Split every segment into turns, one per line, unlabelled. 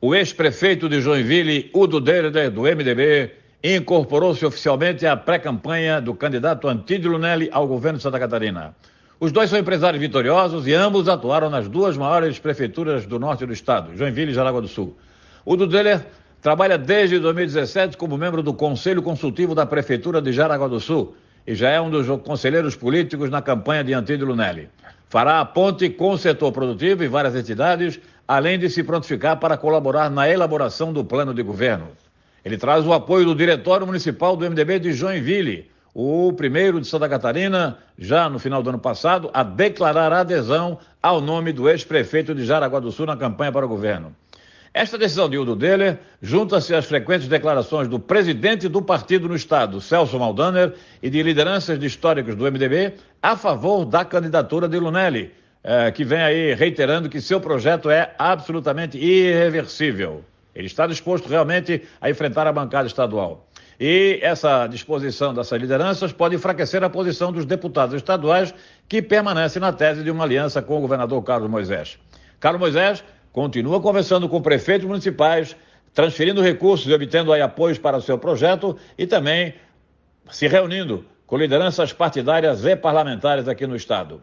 O ex-prefeito de Joinville, Udo Derder, do MDB, incorporou-se oficialmente à pré-campanha do candidato Antídio Lunelli ao governo de Santa Catarina. Os dois são empresários vitoriosos e ambos atuaram nas duas maiores prefeituras do norte do estado, Joinville e Jaraguá do Sul. Udo Derder trabalha desde 2017 como membro do Conselho Consultivo da Prefeitura de Jaraguá do Sul e já é um dos conselheiros políticos na campanha de Antídio Lunelli. Fará a ponte com o setor produtivo e várias entidades, além de se prontificar para colaborar na elaboração do plano de governo. Ele traz o apoio do Diretório Municipal do MDB de Joinville, o primeiro de Santa Catarina, já no final do ano passado, a declarar adesão ao nome do ex-prefeito de Jaraguá do Sul na campanha para o governo. Esta decisão de Hildo Deller junta-se às frequentes declarações do presidente do partido no Estado, Celso Maldaner, e de lideranças de históricos do MDB a favor da candidatura de Lunelli, eh, que vem aí reiterando que seu projeto é absolutamente irreversível. Ele está disposto realmente a enfrentar a bancada estadual. E essa disposição dessas lideranças pode enfraquecer a posição dos deputados estaduais que permanecem na tese de uma aliança com o governador Carlos Moisés. Carlos Moisés continua conversando com prefeitos municipais, transferindo recursos e obtendo aí apoios para o seu projeto e também se reunindo com lideranças partidárias e parlamentares aqui no Estado.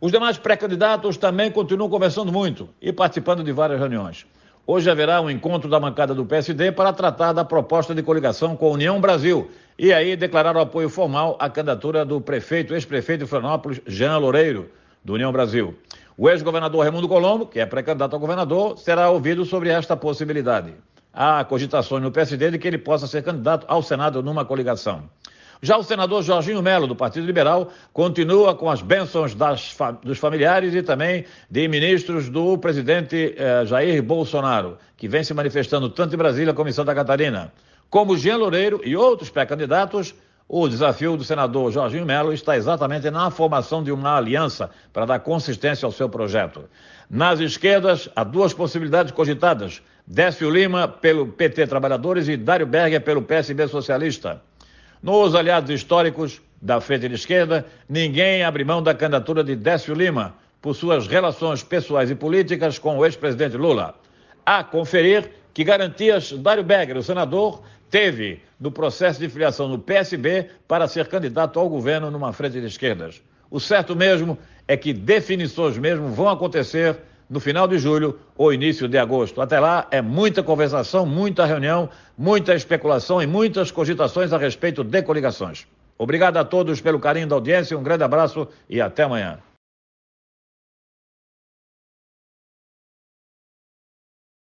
Os demais pré-candidatos também continuam conversando muito e participando de várias reuniões. Hoje haverá um encontro da bancada do PSD para tratar da proposta de coligação com a União Brasil e aí declarar o apoio formal à candidatura do prefeito, ex-prefeito de Florianópolis, Jean Loureiro, do União Brasil. O ex-governador Raimundo Colombo, que é pré-candidato a governador, será ouvido sobre esta possibilidade. Há cogitações no PSD de que ele possa ser candidato ao Senado numa coligação. Já o senador Jorginho Melo, do Partido Liberal, continua com as bênçãos das, dos familiares e também de ministros do presidente eh, Jair Bolsonaro, que vem se manifestando tanto em Brasília como em Santa Catarina. Como Jean Loureiro e outros pré-candidatos, o desafio do senador Jorginho Melo está exatamente na formação de uma aliança para dar consistência ao seu projeto. Nas esquerdas, há duas possibilidades cogitadas: Décio Lima pelo PT Trabalhadores e Dário Berger pelo PSB Socialista. Nos aliados históricos da frente de esquerda, ninguém abre mão da candidatura de Décio Lima por suas relações pessoais e políticas com o ex-presidente Lula. A conferir que garantias Dário Berger, o senador, teve no processo de filiação no PSB para ser candidato ao governo numa frente de esquerdas. O certo mesmo é que definições mesmo vão acontecer no final de julho ou início de agosto. Até lá é muita conversação, muita reunião, muita especulação e muitas cogitações a respeito de coligações. Obrigado a todos pelo carinho da audiência, um grande abraço e até amanhã.